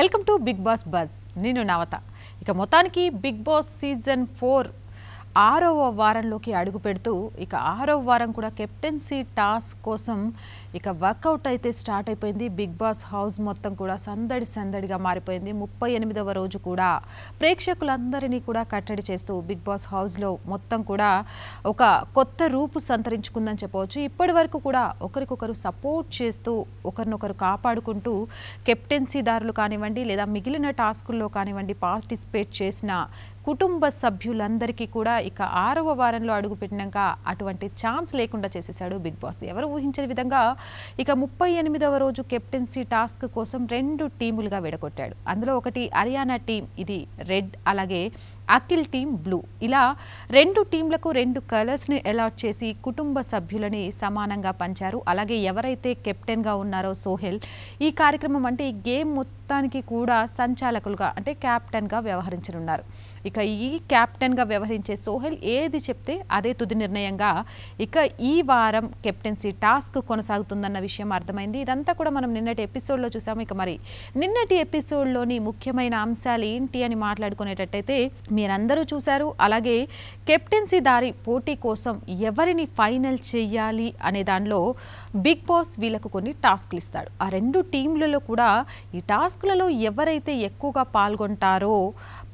welcome to Bigg Boss buzz నేను నవత ఇక మొత్తానికి బిగ్ బాస్ సీజన్ ఫోర్ ఆరవ వారంలోకి అడుగుపెడుతూ ఇక ఆరవ వారం కూడా కెప్టెన్సీ టాస్క్ కోసం ఇక వర్కౌట్ అయితే స్టార్ట్ అయిపోయింది బిగ్ బాస్ హౌస్ మొత్తం కూడా సందడి సందడిగా మారిపోయింది ముప్పై ఎనిమిదవ రోజు కూడా ప్రేక్షకులందరినీ కూడా కట్టడి చేస్తూ బిగ్ బాస్ హౌస్లో మొత్తం కూడా ఒక కొత్త రూపు సంతరించుకుందని చెప్పవచ్చు ఇప్పటి వరకు కూడా ఒకరికొకరు సపోర్ట్ చేస్తూ ఒకరినొకరు కాపాడుకుంటూ కెప్టెన్సీ దారులు కానివ్వండి లేదా మిగిలిన టాస్కుల్లో కానివ్వండి పార్టిసిపేట్ చేసిన కుటుంబ సభ్యులందరికీ కూడా ఇక ఆరవ వారంలో పెట్టినాక అటువంటి ఛాన్స్ లేకుండా చేసేసాడు బిగ్ బాస్ ఎవరు ఊహించిన విధంగా ఇక ముప్పై ఎనిమిదవ రోజు కెప్టెన్సీ టాస్క్ కోసం రెండు టీములుగా విడగొట్టాడు అందులో ఒకటి హర్యానా టీం ఇది రెడ్ అలాగే అఖిల్ టీం బ్లూ ఇలా రెండు టీంలకు రెండు కలర్స్ని అలాట్ చేసి కుటుంబ సభ్యులని సమానంగా పంచారు అలాగే ఎవరైతే కెప్టెన్గా ఉన్నారో సోహెల్ ఈ కార్యక్రమం అంటే ఈ గేమ్ మొత్తానికి కూడా సంచాలకులుగా అంటే క్యాప్టెన్గా వ్యవహరించనున్నారు ఇక ఈ కెప్టెన్గా వ్యవహరించే సోహెల్ ఏది చెప్తే అదే తుది నిర్ణయంగా ఇక ఈ వారం కెప్టెన్సీ టాస్క్ కొనసాగుతుందన్న విషయం అర్థమైంది ఇదంతా కూడా మనం నిన్నటి ఎపిసోడ్లో చూసాము ఇక మరి నిన్నటి ఎపిసోడ్లోని ముఖ్యమైన అంశాలు ఏంటి అని మాట్లాడుకునేటట్టయితే మీరందరూ చూశారు అలాగే కెప్టెన్సీ దారి పోటీ కోసం ఎవరిని ఫైనల్ చేయాలి అనే దానిలో బిగ్ బాస్ వీళ్ళకు కొన్ని టాస్క్లు ఇస్తాడు ఆ రెండు టీంలలో కూడా ఈ టాస్క్లలో ఎవరైతే ఎక్కువగా పాల్గొంటారో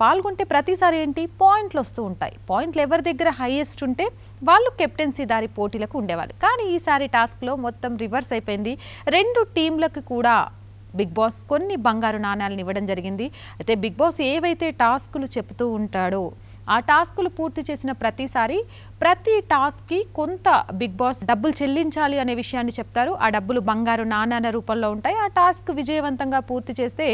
పాల్గొంటే ప్రతి ప్రతిసారి ఏంటి పాయింట్లు వస్తూ ఉంటాయి పాయింట్లు ఎవరి దగ్గర హైయెస్ట్ ఉంటే వాళ్ళు కెప్టెన్సీ దారి పోటీలకు ఉండేవాళ్ళు కానీ ఈసారి టాస్క్లో మొత్తం రివర్స్ అయిపోయింది రెండు టీంలకు కూడా బిగ్ బాస్ కొన్ని బంగారు నాణ్యాలను ఇవ్వడం జరిగింది అయితే బిగ్ బాస్ ఏవైతే టాస్కులు చెప్తూ ఉంటాడో ఆ టాస్కులు పూర్తి చేసిన ప్రతిసారి ప్రతి టాస్క్కి కొంత బిగ్ బాస్ డబ్బులు చెల్లించాలి అనే విషయాన్ని చెప్తారు ఆ డబ్బులు బంగారు నాణాల రూపంలో ఉంటాయి ఆ టాస్క్ విజయవంతంగా పూర్తి చేస్తే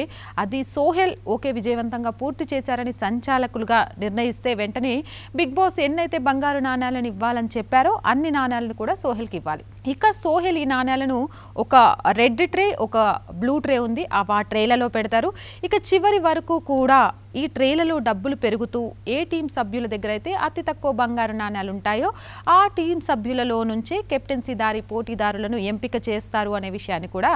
అది సోహెల్ ఓకే విజయవంతంగా పూర్తి చేశారని సంచాలకులుగా నిర్ణయిస్తే వెంటనే బిగ్ బాస్ ఎన్నైతే బంగారు నాణాలను ఇవ్వాలని చెప్పారో అన్ని నాణాలను కూడా సోహెల్కి ఇవ్వాలి ఇక సోహెల్ ఈ నాణాలను ఒక రెడ్ ట్రే ఒక బ్లూ ట్రే ఉంది ఆ ట్రేలలో పెడతారు ఇక చివరి వరకు కూడా ఈ ట్రేలలో డబ్బులు పెరుగుతూ ఏ టీం సభ్యుల దగ్గర అయితే అతి తక్కువ బంగారు నాణ్యాలు ఉంటాయో ఆ టీం సభ్యులలో నుంచే దారి పోటీదారులను ఎంపిక చేస్తారు అనే విషయాన్ని కూడా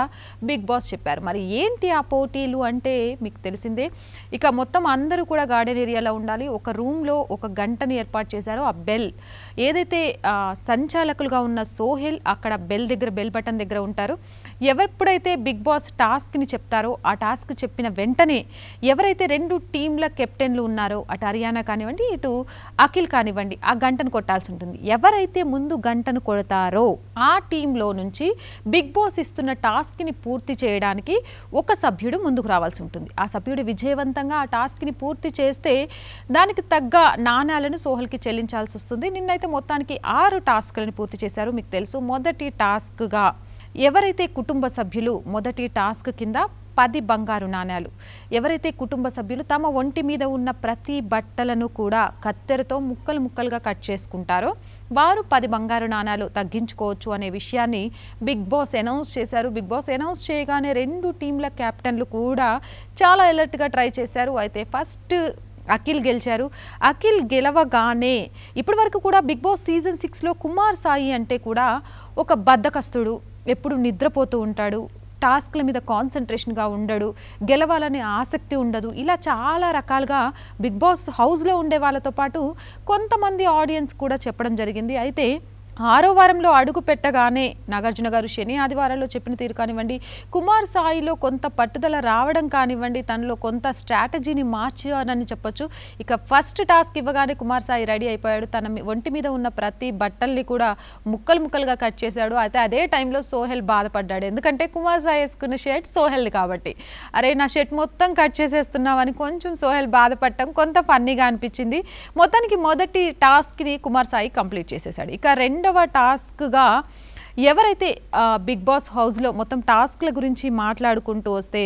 బిగ్ బాస్ చెప్పారు మరి ఏంటి ఆ పోటీలు అంటే మీకు తెలిసిందే ఇక మొత్తం అందరూ కూడా గార్డెన్ ఏరియాలో ఉండాలి ఒక రూమ్లో ఒక గంటను ఏర్పాటు చేశారో ఆ బెల్ ఏదైతే సంచాలకులుగా ఉన్న సోహెల్ అక్కడ బెల్ దగ్గర బెల్ బటన్ దగ్గర ఉంటారు ఎవరిప్పుడైతే బిగ్ బాస్ టాస్క్ని చెప్తారో ఆ టాస్క్ చెప్పిన వెంటనే ఎవరైతే రెండు టీంల కెప్టెన్లు ఉన్నారో అటు హర్యానా కానివ్వండి కానివ్వండి ఇటు అఖిల్ కానివ్వండి ఆ గంటను కొట్టాల్సి ఉంటుంది ఎవరైతే ముందు గంటను కొడతారో ఆ టీంలో నుంచి బిగ్ బాస్ ఇస్తున్న టాస్క్ని పూర్తి చేయడానికి ఒక సభ్యుడు ముందుకు రావాల్సి ఉంటుంది ఆ సభ్యుడు విజయవంతంగా ఆ టాస్క్ని పూర్తి చేస్తే దానికి తగ్గ నాణ్యాలను సోహల్కి చెల్లించాల్సి వస్తుంది నిన్నైతే మొత్తానికి ఆరు టాస్క్లను పూర్తి చేశారు మీకు తెలుసు మొదటి టాస్క్గా ఎవరైతే కుటుంబ సభ్యులు మొదటి టాస్క్ కింద పది బంగారు నాణ్యాలు ఎవరైతే కుటుంబ సభ్యులు తమ ఒంటి మీద ఉన్న ప్రతి బట్టలను కూడా కత్తెరతో ముక్కలు ముక్కలుగా కట్ చేసుకుంటారో వారు పది బంగారు నాణ్యాలు తగ్గించుకోవచ్చు అనే విషయాన్ని బిగ్ బాస్ అనౌన్స్ చేశారు బిగ్ బాస్ అనౌన్స్ చేయగానే రెండు టీంల కెప్టెన్లు కూడా చాలా అలర్ట్గా ట్రై చేశారు అయితే ఫస్ట్ అఖిల్ గెలిచారు అఖిల్ గెలవగానే ఇప్పటి వరకు కూడా బిగ్ బాస్ సీజన్ సిక్స్లో కుమార్ సాయి అంటే కూడా ఒక బద్దకస్తుడు ఎప్పుడు నిద్రపోతూ ఉంటాడు టాస్క్ల మీద కాన్సన్ట్రేషన్గా ఉండడు గెలవాలనే ఆసక్తి ఉండదు ఇలా చాలా రకాలుగా బిగ్ బాస్ హౌస్లో ఉండే వాళ్ళతో పాటు కొంతమంది ఆడియన్స్ కూడా చెప్పడం జరిగింది అయితే ఆరో వారంలో అడుగు పెట్టగానే నాగార్జున గారు శని ఆదివారాల్లో చెప్పిన తీరు కానివ్వండి కుమార్ సాయిలో కొంత పట్టుదల రావడం కానివ్వండి తనలో కొంత స్ట్రాటజీని మార్చానని చెప్పొచ్చు ఇక ఫస్ట్ టాస్క్ ఇవ్వగానే కుమార్ సాయి రెడీ అయిపోయాడు తన ఒంటి మీద ఉన్న ప్రతి బట్టల్ని కూడా ముక్కలు ముక్కలుగా కట్ చేశాడు అయితే అదే టైంలో సోహెల్ బాధపడ్డాడు ఎందుకంటే కుమార్ సాయి వేసుకున్న షర్ట్ సోహెల్ది కాబట్టి అరే నా షర్ట్ మొత్తం కట్ చేసేస్తున్నావని కొంచెం సోహెల్ బాధపడటం కొంత ఫన్నీగా అనిపించింది మొత్తానికి మొదటి టాస్క్ని కుమార్ సాయి కంప్లీట్ చేసేసాడు ఇక రెండు రెండవ టాస్క్గా ఎవరైతే బిగ్ బాస్ హౌస్లో మొత్తం టాస్క్ల గురించి మాట్లాడుకుంటూ వస్తే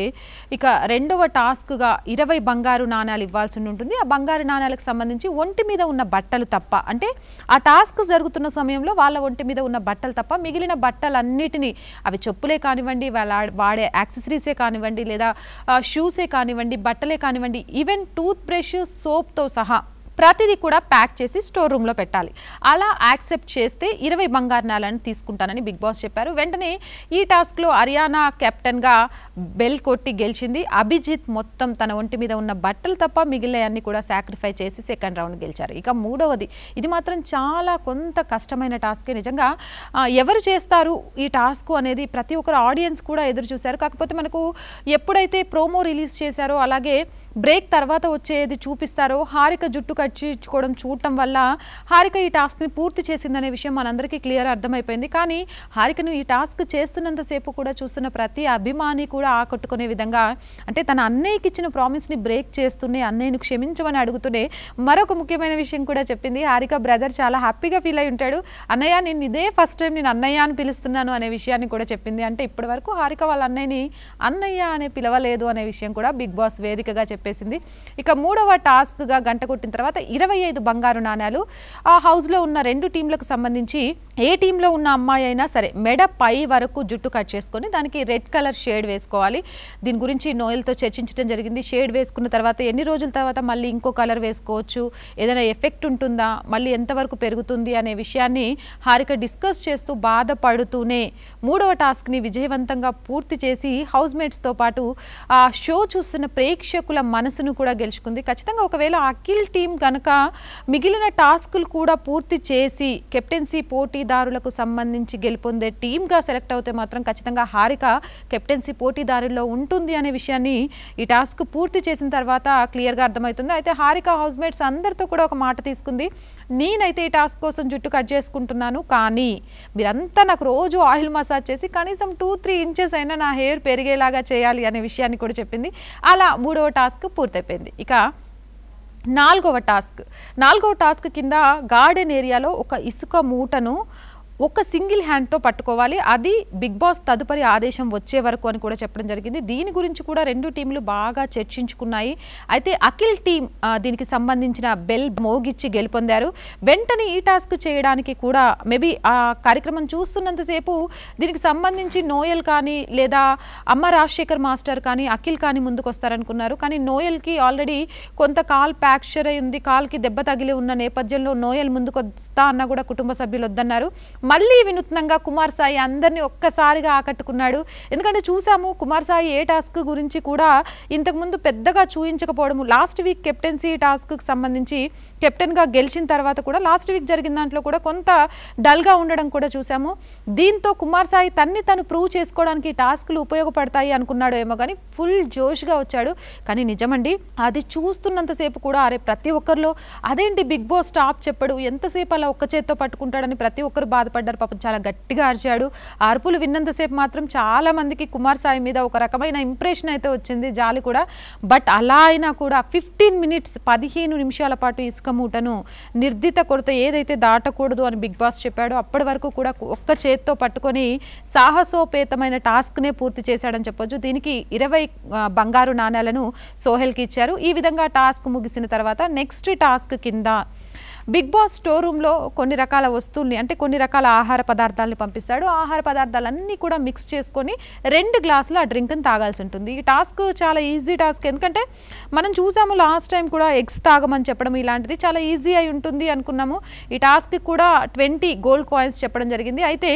ఇక రెండవ టాస్క్గా ఇరవై బంగారు నాణాలు ఇవ్వాల్సి ఉంటుంది ఆ బంగారు నాణాలకు సంబంధించి ఒంటి మీద ఉన్న బట్టలు తప్ప అంటే ఆ టాస్క్ జరుగుతున్న సమయంలో వాళ్ళ ఒంటి మీద ఉన్న బట్టలు తప్ప మిగిలిన బట్టలన్నిటినీ అవి చెప్పులే కానివ్వండి వాళ్ళ వాడే యాక్సెసరీసే కానివ్వండి లేదా షూసే కానివ్వండి బట్టలే కానివ్వండి ఈవెన్ టూత్ బ్రష్ సోప్తో సహా ప్రతిదీ కూడా ప్యాక్ చేసి స్టోర్ రూమ్లో పెట్టాలి అలా యాక్సెప్ట్ చేస్తే ఇరవై బంగారు నాలను తీసుకుంటానని బిగ్ బాస్ చెప్పారు వెంటనే ఈ టాస్క్లో హర్యానా కెప్టెన్గా బెల్ కొట్టి గెలిచింది అభిజిత్ మొత్తం తన ఒంటి మీద ఉన్న బట్టలు తప్ప మిగిలినవన్నీ కూడా సాక్రిఫై చేసి సెకండ్ రౌండ్ గెలిచారు ఇక మూడవది ఇది మాత్రం చాలా కొంత కష్టమైన టాస్కే నిజంగా ఎవరు చేస్తారు ఈ టాస్క్ అనేది ప్రతి ఒక్కరు ఆడియన్స్ కూడా ఎదురు చూశారు కాకపోతే మనకు ఎప్పుడైతే ప్రోమో రిలీజ్ చేశారో అలాగే బ్రేక్ తర్వాత వచ్చేది చూపిస్తారో హారిక జుట్టు కట్టి రచించుకోవడం చూడటం వల్ల హారిక ఈ టాస్క్ని పూర్తి చేసిందనే విషయం మనందరికీ క్లియర్ అర్థమైపోయింది కానీ హారికను ఈ టాస్క్ చేస్తున్నంతసేపు కూడా చూస్తున్న ప్రతి అభిమాని కూడా ఆకట్టుకునే విధంగా అంటే తన అన్నయ్యకి ఇచ్చిన ప్రామిస్ని బ్రేక్ చేస్తూనే అన్నయ్యను క్షమించమని అడుగుతూనే మరొక ముఖ్యమైన విషయం కూడా చెప్పింది హారిక బ్రదర్ చాలా హ్యాపీగా ఫీల్ అయి ఉంటాడు అన్నయ్య నేను ఇదే ఫస్ట్ టైం నేను అన్నయ్య అని పిలుస్తున్నాను అనే విషయాన్ని కూడా చెప్పింది అంటే ఇప్పటి వరకు హారిక వాళ్ళ అన్నయ్యని అన్నయ్య అనే పిలవలేదు అనే విషయం కూడా బిగ్ బాస్ వేదికగా చెప్పేసింది ఇక మూడవ టాస్క్గా గంట కొట్టిన తర్వాత ఇరవై ఐదు బంగారు నాణ్యాలు ఆ హౌస్లో ఉన్న రెండు టీంలకు సంబంధించి ఏ టీంలో ఉన్న అమ్మాయి అయినా సరే మెడ పై వరకు జుట్టు కట్ చేసుకొని దానికి రెడ్ కలర్ షేడ్ వేసుకోవాలి దీని గురించి నోయల్తో చర్చించడం జరిగింది షేడ్ వేసుకున్న తర్వాత ఎన్ని రోజుల తర్వాత మళ్ళీ ఇంకో కలర్ వేసుకోవచ్చు ఏదైనా ఎఫెక్ట్ ఉంటుందా మళ్ళీ ఎంతవరకు పెరుగుతుంది అనే విషయాన్ని హారిక డిస్కస్ చేస్తూ బాధపడుతూనే మూడవ టాస్క్ని విజయవంతంగా పూర్తి చేసి హౌస్ మేట్స్తో పాటు ఆ షో చూస్తున్న ప్రేక్షకుల మనసును కూడా గెలుచుకుంది ఖచ్చితంగా ఒకవేళ అఖిల్ టీం కనుక మిగిలిన టాస్కులు కూడా పూర్తి చేసి కెప్టెన్సీ పోటీ పోటీదారులకు సంబంధించి గెలుపొందే టీమ్గా సెలెక్ట్ అవుతే మాత్రం ఖచ్చితంగా హారిక కెప్టెన్సీ పోటీదారుల్లో ఉంటుంది అనే విషయాన్ని ఈ టాస్క్ పూర్తి చేసిన తర్వాత క్లియర్గా అర్థమవుతుంది అయితే హారిక హౌస్మేట్స్ అందరితో కూడా ఒక మాట తీసుకుంది నేనైతే ఈ టాస్క్ కోసం జుట్టు కట్ చేసుకుంటున్నాను కానీ మీరంతా నాకు రోజు ఆయిల్ మసాజ్ చేసి కనీసం టూ త్రీ ఇంచెస్ అయినా నా హెయిర్ పెరిగేలాగా చేయాలి అనే విషయాన్ని కూడా చెప్పింది అలా మూడవ టాస్క్ పూర్తయిపోయింది ఇక నాలుగవ టాస్క్ నాలుగవ టాస్క్ కింద గార్డెన్ ఏరియాలో ఒక ఇసుక మూటను ఒక్క సింగిల్ హ్యాండ్తో పట్టుకోవాలి అది బిగ్ బాస్ తదుపరి ఆదేశం వచ్చే వరకు అని కూడా చెప్పడం జరిగింది దీని గురించి కూడా రెండు టీంలు బాగా చర్చించుకున్నాయి అయితే అఖిల్ టీం దీనికి సంబంధించిన బెల్ మోగిచ్చి గెలుపొందారు వెంటనే ఈ టాస్క్ చేయడానికి కూడా మేబీ ఆ కార్యక్రమం చూస్తున్నంతసేపు దీనికి సంబంధించి నోయల్ కానీ లేదా అమ్మ రాజశేఖర్ మాస్టర్ కానీ అఖిల్ కానీ వస్తారనుకున్నారు కానీ నోయల్కి ఆల్రెడీ కొంత కాల్ ప్యాక్చర్ అయి ఉంది కాల్కి దెబ్బ తగిలి ఉన్న నేపథ్యంలో నోయల్ ముందుకొస్తా అన్నా కూడా కుటుంబ సభ్యులు వద్దన్నారు మళ్ళీ వినూత్నంగా కుమార్ సాయి అందరినీ ఒక్కసారిగా ఆకట్టుకున్నాడు ఎందుకంటే చూసాము కుమార్ సాయి ఏ టాస్క్ గురించి కూడా ఇంతకుముందు పెద్దగా చూయించకపోవడము లాస్ట్ వీక్ కెప్టెన్సీ టాస్క్కి సంబంధించి కెప్టెన్గా గెలిచిన తర్వాత కూడా లాస్ట్ వీక్ జరిగిన దాంట్లో కూడా కొంత డల్గా ఉండడం కూడా చూసాము దీంతో కుమార్ సాయి తన్ని తను ప్రూవ్ చేసుకోవడానికి టాస్క్లు ఉపయోగపడతాయి అనుకున్నాడు ఏమో కానీ ఫుల్ జోష్గా వచ్చాడు కానీ నిజమండి అది చూస్తున్నంతసేపు కూడా అరే ప్రతి ఒక్కరిలో అదేంటి బిగ్ బాస్ స్టాప్ చెప్పడు ఎంతసేపు అలా ఒక్క చేత్తో పట్టుకుంటాడని ప్రతి ఒక్కరు బాధపడి పడ్డారు పాపం చాలా గట్టిగా అరిచాడు అరుపులు విన్నంతసేపు మాత్రం చాలా మందికి కుమార్ సాయి మీద ఒక రకమైన ఇంప్రెషన్ అయితే వచ్చింది జాలి కూడా బట్ అలా అయినా కూడా ఫిఫ్టీన్ మినిట్స్ పదిహేను నిమిషాల పాటు ఇసుక మూటను నిర్దిత కొరత ఏదైతే దాటకూడదు అని బిగ్ బాస్ చెప్పాడో అప్పటి వరకు కూడా ఒక్క చేత్తో పట్టుకొని సాహసోపేతమైన టాస్క్నే పూర్తి చేశాడని చెప్పొచ్చు దీనికి ఇరవై బంగారు నాణ్యాలను సోహెల్కి ఇచ్చారు ఈ విధంగా టాస్క్ ముగిసిన తర్వాత నెక్స్ట్ టాస్క్ కింద బిగ్ బాస్ స్టోర్ రూమ్లో కొన్ని రకాల వస్తువుల్ని అంటే కొన్ని రకాల ఆహార పదార్థాలని పంపిస్తాడు ఆహార పదార్థాలన్నీ కూడా మిక్స్ చేసుకొని రెండు గ్లాసులు ఆ డ్రింక్ని తాగాల్సి ఉంటుంది ఈ టాస్క్ చాలా ఈజీ టాస్క్ ఎందుకంటే మనం చూసాము లాస్ట్ టైం కూడా ఎగ్స్ తాగమని చెప్పడం ఇలాంటిది చాలా ఈజీ అయి ఉంటుంది అనుకున్నాము ఈ టాస్క్ కూడా ట్వంటీ గోల్డ్ కాయిన్స్ చెప్పడం జరిగింది అయితే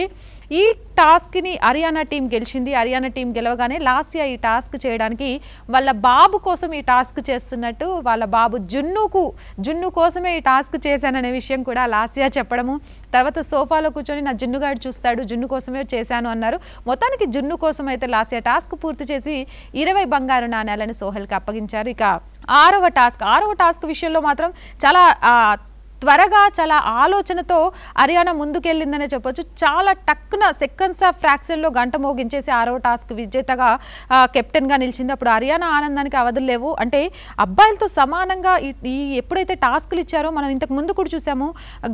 ఈ టాస్క్ని హర్యానా టీం గెలిచింది హర్యానా టీం గెలవగానే లాస్యా ఈ టాస్క్ చేయడానికి వాళ్ళ బాబు కోసం ఈ టాస్క్ చేస్తున్నట్టు వాళ్ళ బాబు జున్నుకు జున్ను కోసమే ఈ టాస్క్ చేశాననే విషయం కూడా లాస్యా చెప్పడము తర్వాత సోఫాలో కూర్చొని నా జున్నుగాడు చూస్తాడు జున్ను కోసమే చేశాను అన్నారు మొత్తానికి జున్ను కోసం అయితే లాస్యా టాస్క్ పూర్తి చేసి ఇరవై బంగారు నాణ్యాలని సోహల్కి అప్పగించారు ఇక ఆరవ టాస్క్ ఆరవ టాస్క్ విషయంలో మాత్రం చాలా త్వరగా చాలా ఆలోచనతో హర్యానా ముందుకెళ్ళిందనే చెప్పొచ్చు చాలా టక్కున సెకండ్స్ ఆఫ్ ఫ్రాక్షన్లో గంట మోగించేసి ఆరో టాస్క్ విజేతగా కెప్టెన్గా నిలిచింది అప్పుడు హర్యానా ఆనందానికి అవధులు లేవు అంటే అబ్బాయిలతో సమానంగా ఈ ఎప్పుడైతే టాస్కులు ఇచ్చారో మనం ఇంతకు ముందు కూడా చూసాము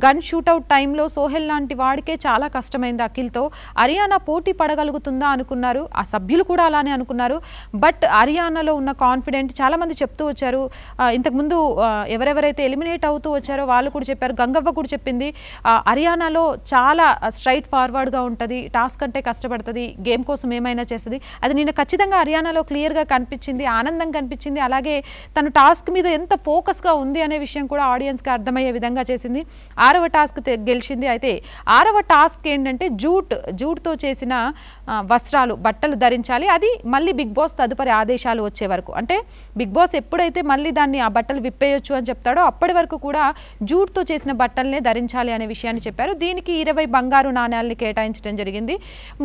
గన్ షూట్అవుట్ టైంలో సోహెల్ లాంటి వాడికే చాలా కష్టమైంది అఖిల్తో హర్యానా పోటీ పడగలుగుతుందా అనుకున్నారు ఆ సభ్యులు కూడా అలానే అనుకున్నారు బట్ హర్యానాలో ఉన్న కాన్ఫిడెంట్ చాలామంది చెప్తూ వచ్చారు ఇంతకుముందు ఎవరెవరైతే ఎలిమినేట్ అవుతూ వచ్చారో వాళ్ళు కూడా చెప్పారు గంగవ్వ కూడా చెప్పింది హర్యానాలో చాలా స్ట్రైట్ ఫార్వర్డ్గా ఉంటుంది టాస్క్ అంటే కష్టపడుతుంది గేమ్ కోసం ఏమైనా చేస్తుంది అది నేను ఖచ్చితంగా హర్యానాలో క్లియర్గా కనిపించింది ఆనందం కనిపించింది అలాగే తను టాస్క్ మీద ఎంత ఫోకస్గా ఉంది అనే విషయం కూడా ఆడియన్స్కి అర్థమయ్యే విధంగా చేసింది ఆరవ టాస్క్ గెలిచింది అయితే ఆరవ టాస్క్ ఏంటంటే జూట్ జూట్తో చేసిన వస్త్రాలు బట్టలు ధరించాలి అది మళ్ళీ బిగ్ బాస్ తదుపరి ఆదేశాలు వచ్చే వరకు అంటే బిగ్ బాస్ ఎప్పుడైతే మళ్ళీ దాన్ని ఆ బట్టలు విప్పేయచ్చు అని చెప్తాడో అప్పటి వరకు కూడా జూట్ జూట్తో చేసిన బట్టలనే ధరించాలి అనే విషయాన్ని చెప్పారు దీనికి ఇరవై బంగారు నాణ్యాలని కేటాయించడం జరిగింది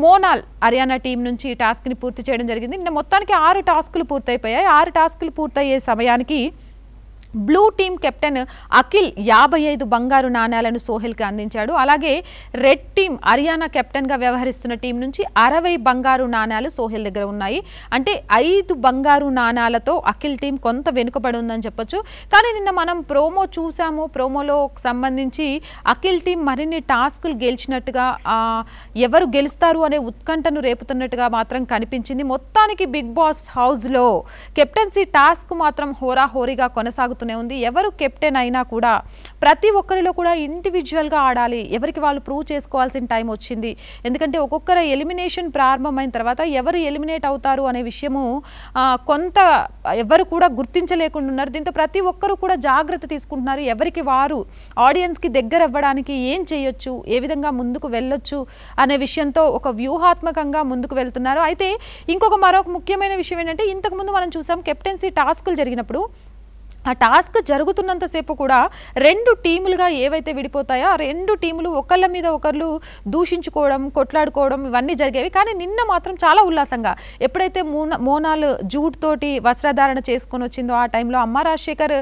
మోనాల్ హర్యానా టీం నుంచి ఈ టాస్క్ని పూర్తి చేయడం జరిగింది నిన్న మొత్తానికి ఆరు టాస్కులు పూర్తయిపోయాయి ఆరు టాస్కులు పూర్తయ్యే సమయానికి బ్లూ టీం కెప్టెన్ అఖిల్ యాభై ఐదు బంగారు నాణ్యాలను సోహెల్కి అందించాడు అలాగే రెడ్ టీం హర్యానా కెప్టెన్గా వ్యవహరిస్తున్న టీం నుంచి అరవై బంగారు నాణ్యాలు సోహెల్ దగ్గర ఉన్నాయి అంటే ఐదు బంగారు నాణ్యాలతో అఖిల్ టీం కొంత వెనుకబడి ఉందని చెప్పొచ్చు కానీ నిన్న మనం ప్రోమో చూసాము ప్రోమోలో సంబంధించి అఖిల్ టీం మరిన్ని టాస్కులు గెలిచినట్టుగా ఎవరు గెలుస్తారు అనే ఉత్కంఠను రేపుతున్నట్టుగా మాత్రం కనిపించింది మొత్తానికి బిగ్ బాస్ హౌస్లో కెప్టెన్సీ టాస్క్ మాత్రం హోరాహోరీగా కొనసాగుతుంది జరుగుతూనే ఉంది ఎవరు కెప్టెన్ అయినా కూడా ప్రతి ఒక్కరిలో కూడా ఇండివిజువల్గా ఆడాలి ఎవరికి వాళ్ళు ప్రూవ్ చేసుకోవాల్సిన టైం వచ్చింది ఎందుకంటే ఒక్కొక్కరు ఎలిమినేషన్ ప్రారంభమైన తర్వాత ఎవరు ఎలిమినేట్ అవుతారు అనే విషయము కొంత ఎవరు కూడా గుర్తించలేకుండా ఉన్నారు దీంతో ప్రతి ఒక్కరు కూడా జాగ్రత్త తీసుకుంటున్నారు ఎవరికి వారు ఆడియన్స్కి దగ్గర అవ్వడానికి ఏం చేయొచ్చు ఏ విధంగా ముందుకు వెళ్ళొచ్చు అనే విషయంతో ఒక వ్యూహాత్మకంగా ముందుకు వెళ్తున్నారు అయితే ఇంకొక మరొక ముఖ్యమైన విషయం ఏంటంటే ఇంతకుముందు మనం చూసాం కెప్టెన్సీ టాస్కులు జరిగినప్పుడు ఆ టాస్క్ జరుగుతున్నంతసేపు కూడా రెండు టీములుగా ఏవైతే విడిపోతాయో ఆ రెండు టీములు ఒకళ్ళ మీద ఒకళ్ళు దూషించుకోవడం కొట్లాడుకోవడం ఇవన్నీ జరిగేవి కానీ నిన్న మాత్రం చాలా ఉల్లాసంగా ఎప్పుడైతే మూన మోనాలు జూట్ తోటి వస్త్రధారణ చేసుకొని వచ్చిందో ఆ టైంలో అమ్మ రాజశేఖర్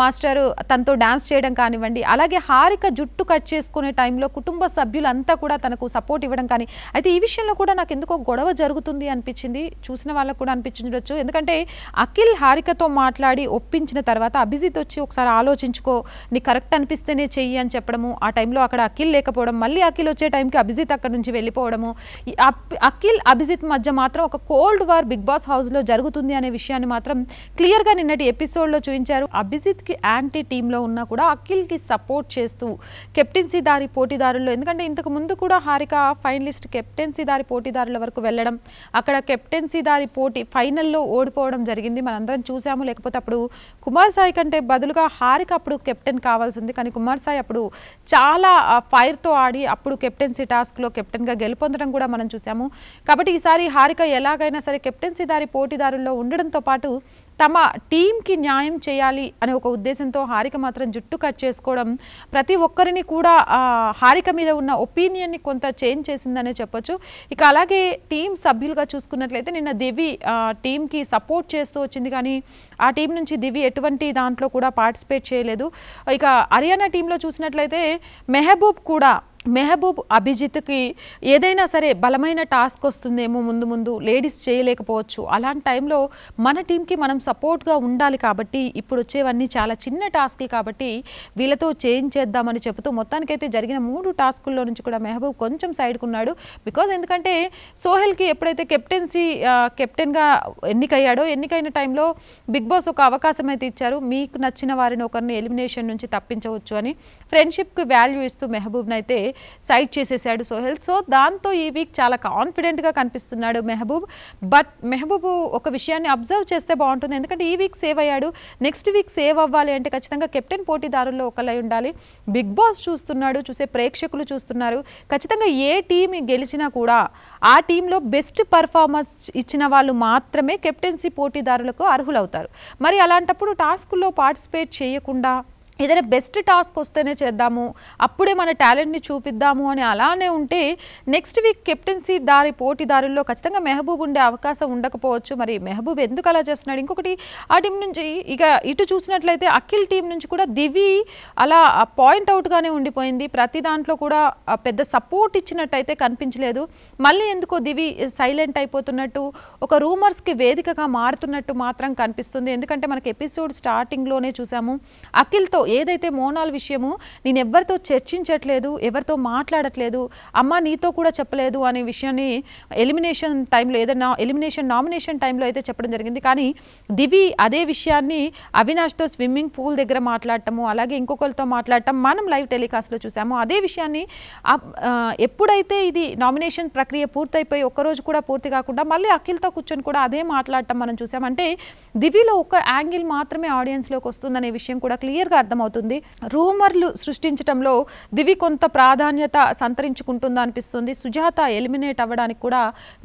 మాస్టర్ తనతో డ్యాన్స్ చేయడం కానివ్వండి అలాగే హారిక జుట్టు కట్ చేసుకునే టైంలో కుటుంబ సభ్యులంతా కూడా తనకు సపోర్ట్ ఇవ్వడం కానీ అయితే ఈ విషయంలో కూడా నాకు ఎందుకో గొడవ జరుగుతుంది అనిపించింది చూసిన వాళ్ళకు కూడా అనిపించవచ్చు ఎందుకంటే అఖిల్ హారికతో మాట్లాడి ఒప్పించిన తర్వాత అభిజిత్ వచ్చి ఒకసారి ఆలోచించుకో నీకు కరెక్ట్ అనిపిస్తేనే చెయ్యి అని చెప్పడము ఆ టైంలో అక్కడ అఖిల్ లేకపోవడం మళ్ళీ అఖిల్ వచ్చే టైంకి అభిజిత్ అక్కడ నుంచి వెళ్ళిపోవడము అఖిల్ అభిజిత్ మధ్య మాత్రం ఒక కోల్డ్ వార్ బిగ్ బాస్ హౌస్లో జరుగుతుంది అనే విషయాన్ని మాత్రం క్లియర్గా నిన్నటి ఎపిసోడ్లో చూపించారు అభిజిత్కి యాంటీ టీంలో ఉన్నా కూడా అఖిల్కి సపోర్ట్ చేస్తూ కెప్టెన్సీ దారి పోటీదారుల్లో ఎందుకంటే ఇంతకు ముందు కూడా హారిక ఫైనలిస్ట్ కెప్టెన్సీ దారి పోటీదారుల వరకు వెళ్ళడం అక్కడ కెప్టెన్సీ దారి పోటీ ఫైనల్లో ఓడిపోవడం జరిగింది మనందరం చూసాము లేకపోతే అప్పుడు కుమార్ కుమార్ సాయి కంటే బదులుగా హారిక అప్పుడు కెప్టెన్ కావాల్సింది కానీ కుమార్ సాయి అప్పుడు చాలా ఫైర్తో ఆడి అప్పుడు కెప్టెన్సీ టాస్క్లో కెప్టెన్గా గెలుపొందడం కూడా మనం చూసాము కాబట్టి ఈసారి హారిక ఎలాగైనా సరే కెప్టెన్సీ దారి పోటీదారుల్లో ఉండడంతో పాటు తమ టీంకి న్యాయం చేయాలి అనే ఒక ఉద్దేశంతో హారిక మాత్రం జుట్టు కట్ చేసుకోవడం ప్రతి ఒక్కరిని కూడా హారిక మీద ఉన్న ఒపీనియన్ని కొంత చేంజ్ చేసిందనే చెప్పొచ్చు ఇక అలాగే టీం సభ్యులుగా చూసుకున్నట్లయితే నిన్న దివి టీంకి సపోర్ట్ చేస్తూ వచ్చింది కానీ ఆ టీం నుంచి దివి ఎటువంటి దాంట్లో కూడా పార్టిసిపేట్ చేయలేదు ఇక హర్యానా టీంలో చూసినట్లయితే మెహబూబ్ కూడా మెహబూబ్ అభిజిత్కి ఏదైనా సరే బలమైన టాస్క్ వస్తుందేమో ముందు ముందు లేడీస్ చేయలేకపోవచ్చు అలాంటి టైంలో మన టీంకి మనం సపోర్ట్గా ఉండాలి కాబట్టి ఇప్పుడు వచ్చేవన్నీ చాలా చిన్న టాస్క్లు కాబట్టి వీళ్ళతో చేయించేద్దామని చెబుతూ మొత్తానికైతే జరిగిన మూడు టాస్కుల్లో నుంచి కూడా మెహబూబ్ కొంచెం సైడ్కున్నాడు బికాజ్ ఎందుకంటే సోహెల్కి ఎప్పుడైతే కెప్టెన్సీ కెప్టెన్గా ఎన్నికయ్యాడో ఎన్నికైన టైంలో బిగ్ బాస్ ఒక అవకాశం అయితే ఇచ్చారు మీకు నచ్చిన వారిని ఒకరిని ఎలిమినేషన్ నుంచి తప్పించవచ్చు అని ఫ్రెండ్షిప్కి వాల్యూ ఇస్తూ మెహబూబ్నైతే సైడ్ చేసేసాడు సోహెల్ సో దాంతో ఈ వీక్ చాలా కాన్ఫిడెంట్గా కనిపిస్తున్నాడు మెహబూబ్ బట్ మెహబూబ్ ఒక విషయాన్ని అబ్జర్వ్ చేస్తే బాగుంటుంది ఎందుకంటే ఈ వీక్ సేవ్ అయ్యాడు నెక్స్ట్ వీక్ సేవ్ అవ్వాలి అంటే ఖచ్చితంగా కెప్టెన్ పోటీదారుల్లో ఒకలై ఉండాలి బిగ్ బాస్ చూస్తున్నాడు చూసే ప్రేక్షకులు చూస్తున్నారు ఖచ్చితంగా ఏ టీం గెలిచినా కూడా ఆ టీంలో బెస్ట్ పర్ఫార్మెన్స్ ఇచ్చిన వాళ్ళు మాత్రమే కెప్టెన్సీ పోటీదారులకు అర్హులవుతారు మరి అలాంటప్పుడు టాస్క్లో పార్టిసిపేట్ చేయకుండా ఏదైనా బెస్ట్ టాస్క్ వస్తేనే చేద్దాము అప్పుడే మన టాలెంట్ని చూపిద్దాము అని అలానే ఉంటే నెక్స్ట్ వీక్ కెప్టెన్సీ దారి పోటీదారుల్లో ఖచ్చితంగా మెహబూబ్ ఉండే అవకాశం ఉండకపోవచ్చు మరి మెహబూబ్ ఎందుకు అలా చేస్తున్నాడు ఇంకొకటి ఆ టీం నుంచి ఇక ఇటు చూసినట్లయితే అఖిల్ టీం నుంచి కూడా దివి అలా పాయింట్ అవుట్గానే ఉండిపోయింది ప్రతి దాంట్లో కూడా పెద్ద సపోర్ట్ ఇచ్చినట్టయితే కనిపించలేదు మళ్ళీ ఎందుకో దివి సైలెంట్ అయిపోతున్నట్టు ఒక రూమర్స్కి వేదికగా మారుతున్నట్టు మాత్రం కనిపిస్తుంది ఎందుకంటే మనకి ఎపిసోడ్ స్టార్టింగ్లోనే చూసాము అఖిల్తో ఏదైతే మోనాల్ విషయము నేను ఎవరితో చర్చించట్లేదు ఎవరితో మాట్లాడట్లేదు అమ్మ నీతో కూడా చెప్పలేదు అనే విషయాన్ని ఎలిమినేషన్ టైంలో ఏదైనా ఎలిమినేషన్ నామినేషన్ టైంలో అయితే చెప్పడం జరిగింది కానీ దివి అదే విషయాన్ని అవినాష్తో స్విమ్మింగ్ పూల్ దగ్గర మాట్లాడటము అలాగే ఇంకొకరితో మాట్లాడటం మనం లైవ్ టెలికాస్ట్లో చూసాము అదే విషయాన్ని ఎప్పుడైతే ఇది నామినేషన్ ప్రక్రియ పూర్తయిపోయి ఒక్కరోజు కూడా పూర్తి కాకుండా మళ్ళీ అఖిల్తో కూర్చొని కూడా అదే మాట్లాడటం మనం చూసాం అంటే దివిలో ఒక యాంగిల్ మాత్రమే ఆడియన్స్లోకి వస్తుందనే విషయం కూడా క్లియర్గా అర్థం అర్థమవుతుంది రూమర్లు సృష్టించడంలో దివి కొంత ప్రాధాన్యత సంతరించుకుంటుందా అనిపిస్తుంది సుజాత ఎలిమినేట్ అవ్వడానికి కూడా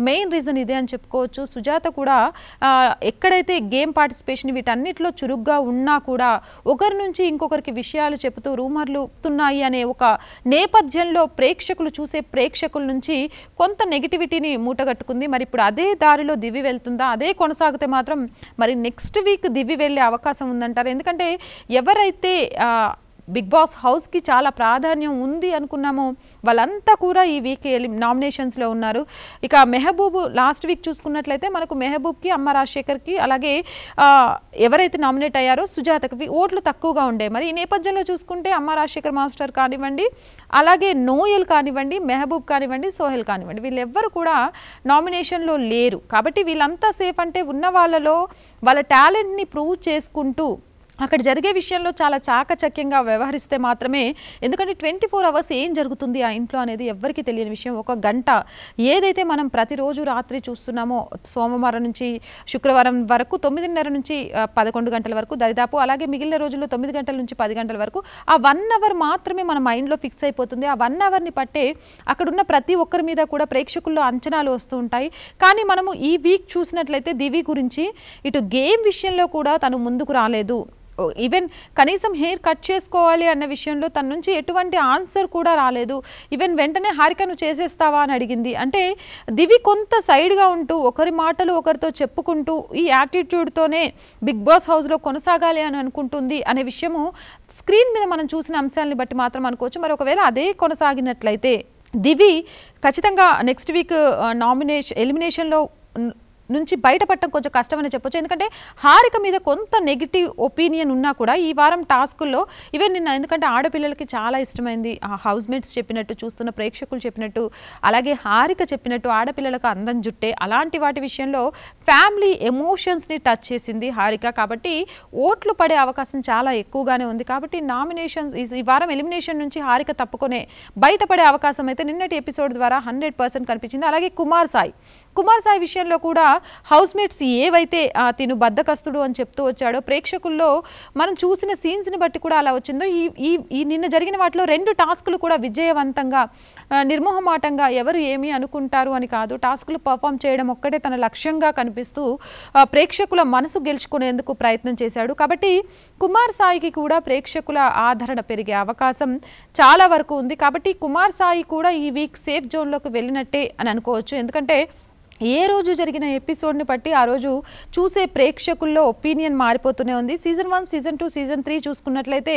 మెయిన్ రీజన్ ఇదే అని చెప్పుకోవచ్చు సుజాత కూడా ఎక్కడైతే గేమ్ పార్టిసిపేషన్ వీటన్నిటిలో చురుగ్గా ఉన్నా కూడా ఒకరి నుంచి ఇంకొకరికి విషయాలు చెబుతూ రూమర్లు ఉన్నాయి అనే ఒక నేపథ్యంలో ప్రేక్షకులు చూసే ప్రేక్షకుల నుంచి కొంత నెగిటివిటీని మూటగట్టుకుంది మరి ఇప్పుడు అదే దారిలో దివి వెళ్తుందా అదే కొనసాగితే మాత్రం మరి నెక్స్ట్ వీక్ దివి వెళ్ళే అవకాశం ఉందంటారు ఎందుకంటే ఎవరైతే బిగ్ బాస్ హౌస్కి చాలా ప్రాధాన్యం ఉంది అనుకున్నాము వాళ్ళంతా కూడా ఈ వీక్ నామినేషన్స్లో ఉన్నారు ఇక మెహబూబ్ లాస్ట్ వీక్ చూసుకున్నట్లయితే మనకు మెహబూబ్కి అమ్మ రాజశేఖర్కి అలాగే ఎవరైతే నామినేట్ అయ్యారో సుజాతకి ఓట్లు తక్కువగా ఉండే మరి ఈ నేపథ్యంలో చూసుకుంటే అమ్మ రాజశేఖర్ మాస్టర్ కానివ్వండి అలాగే నోయల్ కానివ్వండి మెహబూబ్ కానివ్వండి సోహెల్ కానివ్వండి వీళ్ళెవ్వరు కూడా నామినేషన్లో లేరు కాబట్టి వీళ్ళంతా సేఫ్ అంటే ఉన్న వాళ్ళలో వాళ్ళ టాలెంట్ని ప్రూవ్ చేసుకుంటూ అక్కడ జరిగే విషయంలో చాలా చాకచక్యంగా వ్యవహరిస్తే మాత్రమే ఎందుకంటే ట్వంటీ ఫోర్ అవర్స్ ఏం జరుగుతుంది ఆ ఇంట్లో అనేది ఎవరికి తెలియని విషయం ఒక గంట ఏదైతే మనం ప్రతిరోజు రాత్రి చూస్తున్నామో సోమవారం నుంచి శుక్రవారం వరకు తొమ్మిదిన్నర నుంచి పదకొండు గంటల వరకు దరిదాపు అలాగే మిగిలిన రోజుల్లో తొమ్మిది గంటల నుంచి పది గంటల వరకు ఆ వన్ అవర్ మాత్రమే మన మైండ్లో ఫిక్స్ అయిపోతుంది ఆ వన్ అవర్ని పట్టే అక్కడున్న ప్రతి ఒక్కరి మీద కూడా ప్రేక్షకుల్లో అంచనాలు వస్తూ ఉంటాయి కానీ మనము ఈ వీక్ చూసినట్లయితే దివి గురించి ఇటు గేమ్ విషయంలో కూడా తను ముందుకు రాలేదు ఈవెన్ కనీసం హెయిర్ కట్ చేసుకోవాలి అన్న విషయంలో తన నుంచి ఎటువంటి ఆన్సర్ కూడా రాలేదు ఈవెన్ వెంటనే హారికను చేసేస్తావా అని అడిగింది అంటే దివి కొంత సైడ్గా ఉంటూ ఒకరి మాటలు ఒకరితో చెప్పుకుంటూ ఈ యాటిట్యూడ్తోనే బిగ్ బాస్ హౌస్లో కొనసాగాలి అని అనుకుంటుంది అనే విషయము స్క్రీన్ మీద మనం చూసిన అంశాలని బట్టి మాత్రం అనుకోవచ్చు మరి ఒకవేళ అదే కొనసాగినట్లయితే దివి ఖచ్చితంగా నెక్స్ట్ వీక్ నామినేషన్ ఎలిమినేషన్లో నుంచి బయటపడటం కొంచెం కష్టమని చెప్పొచ్చు ఎందుకంటే హారిక మీద కొంత నెగిటివ్ ఒపీనియన్ ఉన్నా కూడా ఈ వారం టాస్కుల్లో ఈవెన్ నిన్న ఎందుకంటే ఆడపిల్లలకి చాలా ఇష్టమైంది హౌస్ మేట్స్ చెప్పినట్టు చూస్తున్న ప్రేక్షకులు చెప్పినట్టు అలాగే హారిక చెప్పినట్టు ఆడపిల్లలకు అందం జుట్టే అలాంటి వాటి విషయంలో ఫ్యామిలీ ఎమోషన్స్ని టచ్ చేసింది హారిక కాబట్టి ఓట్లు పడే అవకాశం చాలా ఎక్కువగానే ఉంది కాబట్టి నామినేషన్స్ ఈ వారం ఎలిమినేషన్ నుంచి హారిక తప్పుకొనే బయటపడే అవకాశం అయితే నిన్నటి ఎపిసోడ్ ద్వారా హండ్రెడ్ పర్సెంట్ కనిపించింది అలాగే కుమార్ సాయి కుమార్ సాయి విషయంలో కూడా హౌస్ మేట్స్ ఏవైతే తిను బద్దకస్తుడు అని చెప్తూ వచ్చాడో ప్రేక్షకుల్లో మనం చూసిన సీన్స్ని బట్టి కూడా అలా వచ్చిందో ఈ ఈ నిన్న జరిగిన వాటిలో రెండు టాస్కులు కూడా విజయవంతంగా నిర్మోహమాటంగా ఎవరు ఏమి అనుకుంటారు అని కాదు టాస్కులు పర్ఫామ్ చేయడం ఒక్కటే తన లక్ష్యంగా కనిపిస్తూ ప్రేక్షకుల మనసు గెలుచుకునేందుకు ప్రయత్నం చేశాడు కాబట్టి కుమార్ సాయికి కూడా ప్రేక్షకుల ఆదరణ పెరిగే అవకాశం చాలా వరకు ఉంది కాబట్టి కుమార్ సాయి కూడా ఈ వీక్ సేఫ్ జోన్లోకి వెళ్ళినట్టే అని అనుకోవచ్చు ఎందుకంటే ఏ రోజు జరిగిన ఎపిసోడ్ని బట్టి ఆ రోజు చూసే ప్రేక్షకుల్లో ఒపీనియన్ మారిపోతూనే ఉంది season one season two season three చూసుకున్నట్లయితే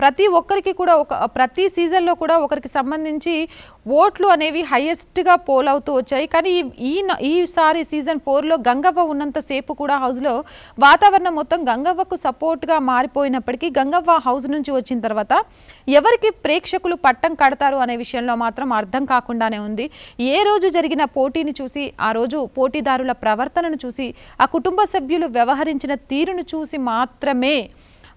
ప్రతి ఒక్కరికి కూడా ఒక ప్రతి సీజన్లో కూడా ఒకరికి సంబంధించి ఓట్లు అనేవి హయ్యెస్ట్గా పోల్ అవుతూ వచ్చాయి కానీ ఈ ఈసారి సీజన్ ఫోర్లో గంగవ్వ ఉన్నంతసేపు కూడా హౌస్లో వాతావరణం మొత్తం గంగవ్వకు సపోర్ట్గా మారిపోయినప్పటికీ గంగవ్వ హౌస్ నుంచి వచ్చిన తర్వాత ఎవరికి ప్రేక్షకులు పట్టం కడతారు అనే విషయంలో మాత్రం అర్థం కాకుండానే ఉంది ఏ రోజు జరిగిన పోటీని చూసి చూసి ఆ రోజు పోటీదారుల ప్రవర్తనను చూసి ఆ కుటుంబ సభ్యులు వ్యవహరించిన తీరును చూసి మాత్రమే